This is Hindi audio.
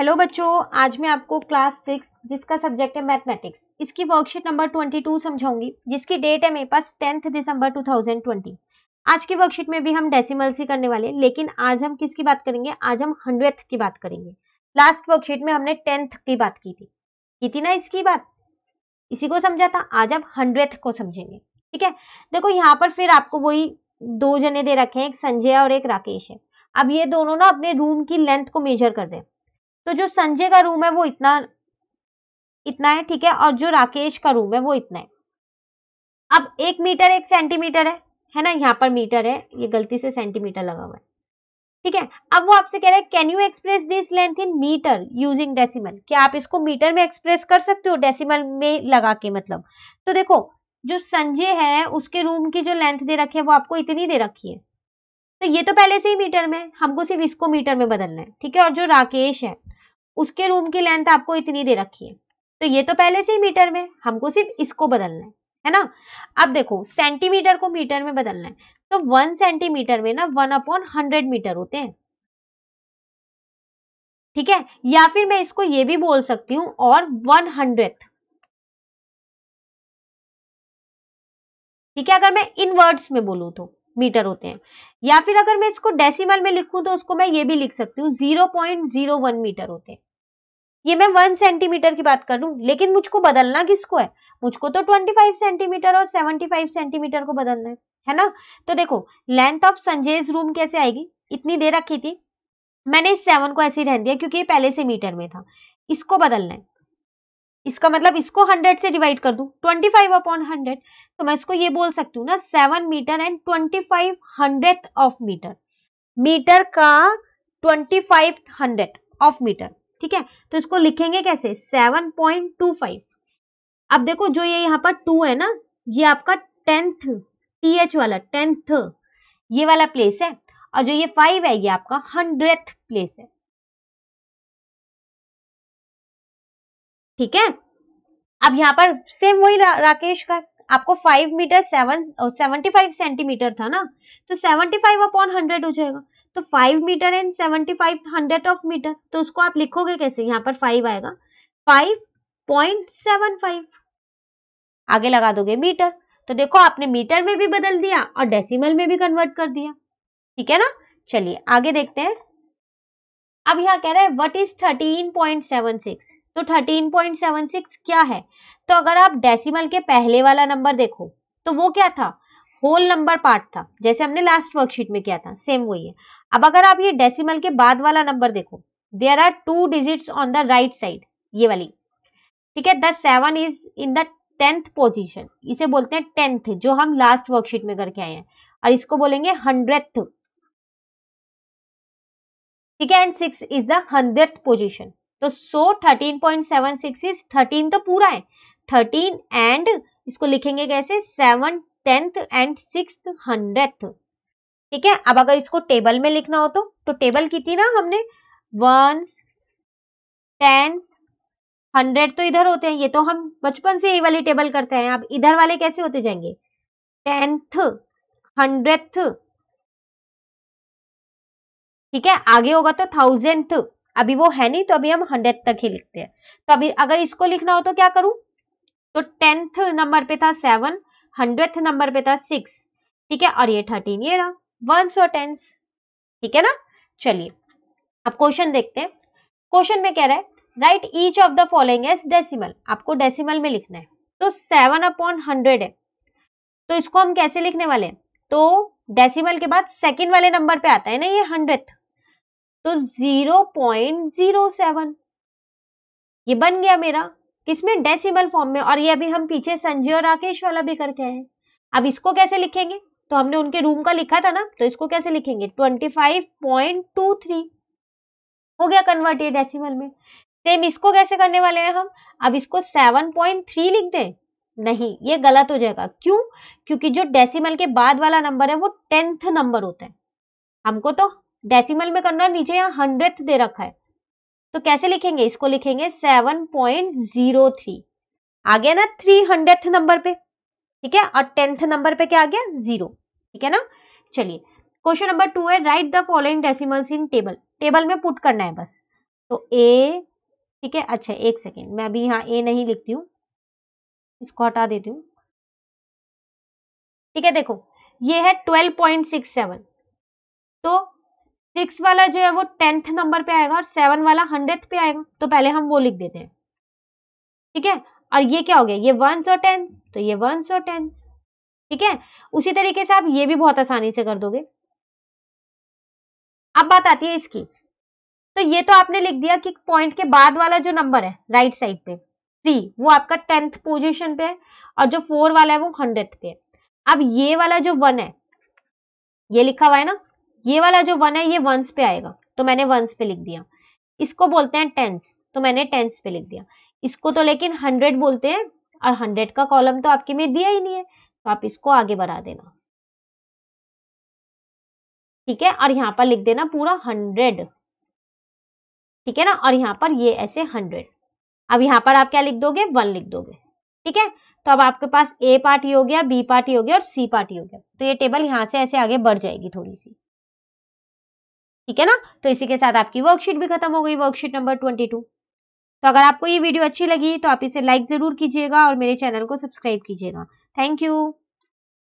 हेलो बच्चों आज मैं आपको क्लास सिक्स जिसका सब्जेक्ट है मैथमेटिक्स इसकी वर्कशीट नंबर ट्वेंटी टू समझाऊंगी जिसकी डेट है मेरे पास tenth December two thousand twenty आज की वर्कशीट में भी हम डेसिमल ही करने वाले लेकिन आज हम किसकी बात करेंगे आज हम हंड्रेड की बात करेंगे लास्ट वर्कशीट में हमने टेंथ की बात की थी की थी ना इसकी बात इसी को समझा था आज हम हंड्रेड को समझेंगे ठीक है देखो यहाँ पर फिर आपको वही दो जने दे रखे हैं एक संजय और एक राकेश है अब ये दोनों ना अपने रूम की लेंथ को मेजर कर रहे हैं तो जो संजय का रूम है वो इतना इतना है ठीक है और जो राकेश का रूम है वो इतना है अब एक मीटर एक सेंटीमीटर है है ना यहाँ पर मीटर है ये गलती से सेंटीमीटर लगा हुआ है ठीक है अब वो आपसे कह रहा है can you express this length in metre using decimal क्या आप इसको मीटर में एक्सप्रेस कर सकते हो डेसिमल में लगा के मतलब तो देखो जो संजय है उसके रूम की जो लेंथ दे रखी है वो आपको इतनी दे रखी है तो ये तो पहले से ही मीटर में हमको सिर्फ इसको मीटर में बदलना है ठीक है और जो राकेश है उसके रूम की लेंथ आपको इतनी दे रखी है तो ये तो पहले से ही मीटर में हमको सिर्फ इसको बदलना है है ना अब देखो सेंटीमीटर को मीटर में बदलना है तो वन सेंटीमीटर में ना वन अपॉन हंड्रेड मीटर होते हैं ठीक है या फिर मैं इसको ये भी बोल सकती हूं और वन हंड्रेड ठीक है अगर मैं इन वर्ड्स में बोलूं तो मीटर होते हैं या फिर अगर मैं इसको डेसिमल में लिखूं तो उसको मैं ये भी लिख सकती हूँ zero point zero one metre होते हैं ये मैं वन सेंटीमीटर की बात कर लू लेकिन मुझको बदलना किसको है मुझको तो ट्वेंटी फाइव सेंटीमीटर और सेवेंटी फाइव सेंटीमीटर को बदलना है है ना तो देखो लेंथ ऑफ संजय रूम कैसे आएगी इतनी दे रखी थी मैंने इस सेवन को ऐसे ही रहने दिया क्योंकि ये पहले से मीटर में था इसको बदलना है इसका मतलब इसको हंड्रेड से डिवाइड कर दू ट्वेंटी फाइव अपॉन हंड्रेड तो मैं इसको ये बोल सकती हूँ ना seven metre and twenty five hundred of metre metre का twenty five hundred of metre ठीक है तो इसको लिखेंगे कैसे सेवन पॉइंट टू फाइव अब देखो जो ये यहाँ पर टू है ना ये आपका टेंथ टी एच वाला टेंथ ये वाला प्लेस है और जो ये फाइव है ये आपका हंड्रेथ प्लेस है ठीक है अब यहाँ पर सेम वही रा, राकेश का आपको five metre seven seventy five centimetre था ना तो सेवेंटी फाइव अपॉन हंड्रेड हो जाएगा तो five metre and seventy five hundred of metre तो उसको आप लिखोगे कैसे यहाँ पर फाइव आएगा फाइव पॉइंट सेवन फाइव आगे लगा दोगे मीटर तो देखो आपने मीटर में भी बदल दिया और डेसिमल में भी कन्वर्ट कर दिया ठीक है ना चलिए आगे देखते हैं अब यहाँ कह रहे हैं what is thirteen point seven six तो थर्टीन पॉइंट सेवन सिक्स क्या है तो अगर आप डेसिमल के पहले वाला नंबर देखो तो वो क्या था होल नंबर पार्ट था जैसे हमने लास्ट वर्कशीट में किया था सेम वही है अब अगर आप ये डेसिमल के बाद वाला नंबर देखो there are two digit on the right side ये वाली ठीक है the seven is in the tenth position इसे बोलते हैं टेंथ जो हम लास्ट वर्कशीट में करके आए हैं और इसको बोलेंगे हंड्रेड ठीक है and six is the hundred position तो so thirteen point seven six is thirteen तो पूरा है थर्टीन एंड इसको लिखेंगे कैसे seven tenth and six hundred ठीक है अब अगर इसको टेबल में लिखना हो तो तो टेबल की थी ना हमने वंस टेंस हंड्रेड तो इधर होते हैं ये तो हम बचपन से ये वाली टेबल करते हैं अब इधर वाले कैसे होते जाएंगे टेंथ हंड्रेड ठीक है आगे होगा तो थाउजेंथ अभी वो है नहीं तो अभी हम हंड्रेड तक ही लिखते हैं तो अभी अगर इसको लिखना हो तो क्या करूं तो टेंथ नंबर पे था सेवन हंड्रेड नंबर पे था सिक्स ठीक है और ये थर्टीन ये रहा वंस और टेंस ठीक है ना चलिए अब क्वेश्चन देखते हैं क्वेश्चन में कह रहा है write each of the following as decimal आपको डेसिमल में लिखना है तो सेवन अपॉन हंड्रेड है तो इसको हम कैसे लिखने वाले हैं तो डेसिमल के बाद सेकेंड वाले नंबर पे आता है ना ये हंड्रेड तो जीरो पॉइंट जीरो सेवन ये बन गया मेरा किसमें डेसिमल फॉर्म में और ये अभी हम पीछे संजय और राकेश वाला भी करके आए अब इसको कैसे लिखेंगे तो हमने उनके रूम का लिखा था ना तो इसको कैसे लिखेंगे twenty five point two three हो गया कन्वर्ट ये डेसिमल में सेम इसको कैसे करने वाले हैं हम अब इसको सेवन पॉइंट थ्री लिख दें नहीं ये गलत हो जाएगा क्यों क्योंकि जो डेसिमल के बाद वाला नंबर है वो टेंथ नंबर होता है हमको तो डेसिमल में करना नीचे यहाँ हंड्रेड दे रखा है तो कैसे लिखेंगे इसको लिखेंगे सेवन पॉइंट जीरो थ्री आ गया ना थ्री हंड्रेड नंबर पे ठीक है और टेंथ नंबर पे क्या आ गया जीरो ठीक है ना चलिए क्वेश्चन नंबर टू है write the following decimals in table table में पुट करना है बस तो ए ठीक है अच्छा एक सेकेंड मैं अभी यहाँ ए नहीं लिखती हूँ इसको हटा देती हूँ ठीक है देखो ये है ट्वेल्व पॉइंट सिक्स सेवन तो सिक्स वाला जो है वो टेंथ नंबर पे आएगा और सेवन वाला हंड्रेड पे आएगा तो पहले हम वो लिख देते हैं ठीक है और ये क्या हो गया ये वंस और टेंस तो ये वंस और टेंस ठीक है उसी तरीके से आप ये भी बहुत आसानी से कर दोगे अब बात आती है इसकी तो ये तो आपने लिख दिया कि पॉइंट के बाद वाला जो नंबर है राइट साइड पे थ्री वो आपका टेंथ पोजिशन पे है और जो फोर वाला है वो हंड्रेड पे है अब ये वाला जो वन है ये लिखा हुआ है ना ये वाला जो वन है ये वंस पे आएगा तो मैंने वंस पे लिख दिया इसको बोलते हैं टेंस तो मैंने टेंस पे लिख दिया इसको तो लेकिन हंड्रेड बोलते हैं और हंड्रेड का कॉलम तो आपके में दिया ही नहीं है तो आप इसको आगे बढ़ा देना ठीक है और यहाँ पर लिख देना पूरा हंड्रेड ठीक है ना और यहाँ पर ये ऐसे हंड्रेड अब यहाँ पर आप क्या लिख दोगे वन लिख दोगे ठीक है तो अब आपके पास ए पार्टी हो गया बी पार्टी हो गया और सी पार्टी हो गया तो ये टेबल यहाँ से ऐसे आगे बढ़ जाएगी थोड़ी सी ठीक है ना तो इसी के साथ आपकी वर्कशीट भी खत्म हो गई वर्कशीट नंबर ट्वेंटी टू तो अगर आपको ये वीडियो अच्छी लगी तो आप इसे लाइक ज़रूर कीजिएगा और मेरे चैनल को सब्सक्राइब कीजिएगा थैंक यू